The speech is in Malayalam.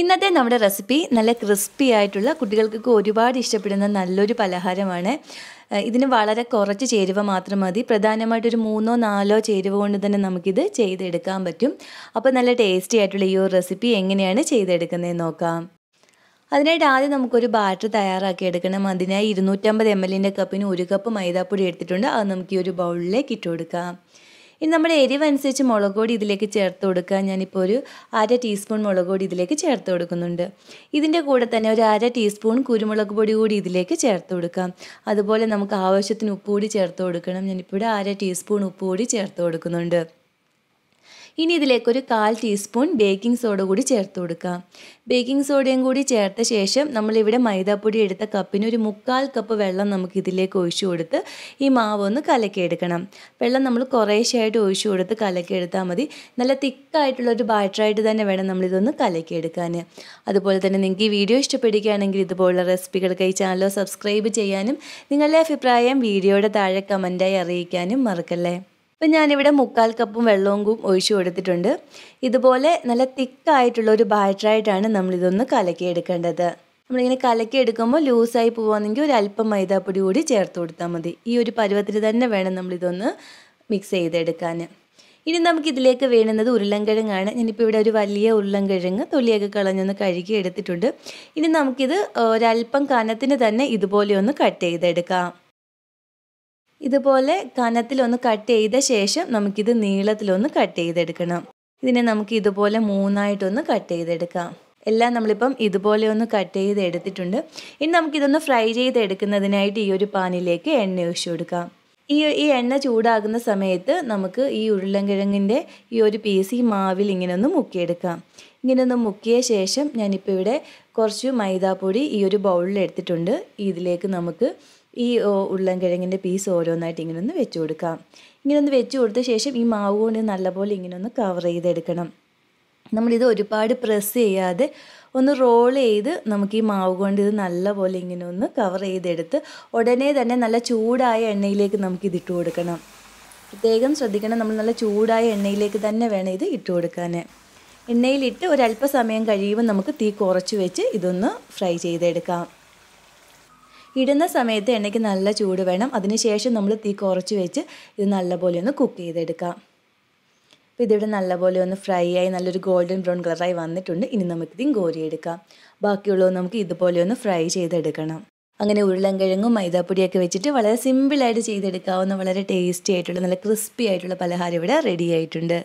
ഇന്നത്തെ നമ്മുടെ റെസിപ്പി നല്ല ക്രിസ്പി ആയിട്ടുള്ള കുട്ടികൾക്കൊക്കെ ഒരുപാട് ഇഷ്ടപ്പെടുന്ന നല്ലൊരു പലഹാരമാണ് ഇതിന് വളരെ കുറച്ച് ചേരുവ മാത്രം മതി പ്രധാനമായിട്ടൊരു മൂന്നോ നാലോ ചേരുവ കൊണ്ട് തന്നെ നമുക്കിത് ചെയ്തെടുക്കാൻ പറ്റും അപ്പോൾ നല്ല ടേസ്റ്റി ആയിട്ടുള്ള ഈ ഒരു റെസിപ്പി എങ്ങനെയാണ് ചെയ്തെടുക്കുന്നതെന്ന് നോക്കാം അതിനായിട്ട് ആദ്യം നമുക്കൊരു ബാറ്റർ തയ്യാറാക്കി എടുക്കണം അതിനായി ഇരുന്നൂറ്റമ്പത് എം എല്ലിൻ്റെ കപ്പിന് ഒരു കപ്പ് മൈദാപ്പൊടി എടുത്തിട്ടുണ്ട് അത് നമുക്ക് ഈ ഒരു ബൗളിലേക്ക് ഇട്ടുകൊടുക്കാം ഇനി നമ്മുടെ എരിവനുസരിച്ച് മുളക് പൊടി ഇതിലേക്ക് ചേർത്ത് കൊടുക്കുക ഞാനിപ്പോൾ ഒരു അര ടീസ്പൂൺ മുളക് പൊടി ഇതിലേക്ക് ചേർത്ത് കൊടുക്കുന്നുണ്ട് ഇതിൻ്റെ കൂടെ തന്നെ ഒരു അര ടീസ്പൂൺ കുരുമുളക് പൊടി കൂടി ഇതിലേക്ക് ചേർത്ത് കൊടുക്കാം അതുപോലെ നമുക്ക് ആവശ്യത്തിന് ഉപ്പ് കൂടി ചേർത്ത് കൊടുക്കണം ഞാനിപ്പോൾ ഒരു അര ടീസ്പൂൺ ഉപ്പ് കൂടി ചേർത്ത് കൊടുക്കുന്നുണ്ട് ഇനി ഇതിലേക്കൊരു കാൽ ടീസ്പൂൺ ബേക്കിംഗ് സോഡ കൂടി ചേർത്ത് കൊടുക്കാം ബേക്കിംഗ് സോഡയും കൂടി ചേർത്ത ശേഷം നമ്മളിവിടെ മൈദാപ്പൊടി എടുത്ത കപ്പിന് ഒരു മുക്കാൽ കപ്പ് വെള്ളം നമുക്ക് ഇതിലേക്ക് ഒഴിച്ചു കൊടുത്ത് ഈ മാവ് ഒന്ന് കലക്കിയെടുക്കണം വെള്ളം നമ്മൾ കുറേശ്ശായിട്ട് ഒഴിച്ചു കൊടുത്ത് കലക്കിയെടുത്താൽ മതി നല്ല തിക്കായിട്ടുള്ള ഒരു ബാറ്ററായിട്ട് തന്നെ വേണം നമ്മളിതൊന്ന് കലക്കിയെടുക്കാൻ അതുപോലെ തന്നെ നിങ്ങൾക്ക് ഈ വീഡിയോ ഇഷ്ടപ്പെടുകയാണെങ്കിൽ ഇതുപോലുള്ള റെസിപ്പികൾക്ക് ഈ ചാനലോ സബ്സ്ക്രൈബ് ചെയ്യാനും നിങ്ങളുടെ അഭിപ്രായം വീഡിയോയുടെ താഴെ കമൻറ്റായി അറിയിക്കാനും മറക്കല്ലേ ഇപ്പം ഞാനിവിടെ മുക്കാൽ കപ്പും വെള്ളവും കൂടി ഒഴിച്ചു കൊടുത്തിട്ടുണ്ട് ഇതുപോലെ നല്ല തിക്കായിട്ടുള്ള ഒരു ബാറ്ററായിട്ടാണ് നമ്മളിതൊന്ന് കലക്കിയെടുക്കേണ്ടത് നമ്മളിങ്ങനെ കലക്കി എടുക്കുമ്പോൾ ലൂസായി പോകുകയാണെങ്കിൽ ഒരു അല്പം മൈദാപ്പൊടി കൂടി ചേർത്ത് കൊടുത്താൽ മതി ഈ ഒരു പരുവത്തിൽ തന്നെ വേണം നമ്മളിതൊന്ന് മിക്സ് ചെയ്തെടുക്കാൻ ഇനി നമുക്കിതിലേക്ക് വേണ്ടുന്നത് ഉരുളൻകിഴങ്ങാണ് ഞാനിപ്പോൾ ഇവിടെ ഒരു വലിയ ഉരുളൻകിഴങ്ങ് തൊലിയൊക്കെ കളഞ്ഞൊന്ന് കഴുകി എടുത്തിട്ടുണ്ട് ഇനി നമുക്കിത് ഒരല്പം കനത്തിന് തന്നെ ഇതുപോലെ ഒന്ന് കട്ട് ചെയ്തെടുക്കാം ഇതുപോലെ കനത്തിലൊന്ന് കട്ട് ചെയ്ത ശേഷം നമുക്കിത് നീളത്തിലൊന്ന് കട്ട് ചെയ്തെടുക്കണം ഇതിനെ നമുക്ക് ഇതുപോലെ മൂന്നായിട്ടൊന്ന് കട്ട് ചെയ്തെടുക്കാം എല്ലാം നമ്മളിപ്പം ഇതുപോലെ ഒന്ന് കട്ട് ചെയ്ത് എടുത്തിട്ടുണ്ട് ഇനി നമുക്കിതൊന്ന് ഫ്രൈ ചെയ്തെടുക്കുന്നതിനായിട്ട് ഈ ഒരു പാനിലേക്ക് എണ്ണ ഒഴിച്ചു കൊടുക്കാം ഈ ഈ എണ്ണ ചൂടാകുന്ന സമയത്ത് നമുക്ക് ഈ ഉരുളൻകിഴങ്ങിൻ്റെ ഈ ഒരു പീസ് ഈ മാവിൽ ഇങ്ങനെ ഒന്ന് മുക്കിയെടുക്കാം ഇങ്ങനെ ഒന്ന് മുക്കിയ ശേഷം ഞാനിപ്പോൾ ഇവിടെ കുറച്ച് മൈദാപ്പൊടി ഈ ഒരു ബൗളിൽ എടുത്തിട്ടുണ്ട് ഇതിലേക്ക് നമുക്ക് ഈ ഉരുളൻകിഴങ്ങിൻ്റെ പീസ് ഓരോന്നായിട്ട് ഇങ്ങനെ ഒന്ന് വെച്ചു കൊടുക്കാം ഇങ്ങനെ ഒന്ന് വെച്ചു കൊടുത്ത ശേഷം ഈ മാവ് കൊണ്ട് നല്ലപോലെ ഇങ്ങനെ ഒന്ന് കവർ ചെയ്തെടുക്കണം നമ്മളിത് ഒരുപാട് പ്രസ് ചെയ്യാതെ ഒന്ന് റോൾ ചെയ്ത് നമുക്ക് ഈ മാവ് കൊണ്ട് ഇത് നല്ലപോലെ ഇങ്ങനെ ഒന്ന് കവർ ചെയ്തെടുത്ത് ഉടനെ തന്നെ നല്ല ചൂടായ എണ്ണയിലേക്ക് നമുക്ക് ഇത് ഇട്ട് കൊടുക്കണം പ്രത്യേകം ശ്രദ്ധിക്കണം നമ്മൾ നല്ല ചൂടായ എണ്ണയിലേക്ക് തന്നെ വേണം ഇത് ഇട്ട് കൊടുക്കാൻ എണ്ണയിലിട്ട് ഒരല്പസമയം കഴിയുമ്പോൾ നമുക്ക് തീ കുറച്ച് വെച്ച് ഇതൊന്ന് ഫ്രൈ ചെയ്തെടുക്കാം ഇടുന്ന സമയത്ത് എണ്ണയ്ക്ക് നല്ല ചൂട് വേണം അതിനുശേഷം നമ്മൾ തീ കുറച്ച് വെച്ച് ഇത് നല്ലപോലെ ഒന്ന് കുക്ക് ചെയ്തെടുക്കാം അപ്പോൾ ഇതിവിടെ നല്ലപോലെ ഒന്ന് ഫ്രൈ ആയി നല്ലൊരു ഗോൾഡൻ ബ്രൗൺ കളറായി വന്നിട്ടുണ്ട് ഇനി നമുക്കിതും കോരിയെടുക്കാം ബാക്കിയുള്ളത് നമുക്ക് ഇതുപോലെ ഒന്ന് ഫ്രൈ ചെയ്തെടുക്കണം അങ്ങനെ ഉരുളൻകിഴങ്ങും മൈദാപ്പൊടിയൊക്കെ വെച്ചിട്ട് വളരെ സിമ്പിളായിട്ട് ചെയ്തെടുക്കാവുന്ന വളരെ ടേസ്റ്റി ആയിട്ടുള്ള നല്ല ക്രിസ്പി ആയിട്ടുള്ള പലഹാരം ഇവിടെ റെഡി ആയിട്ടുണ്ട്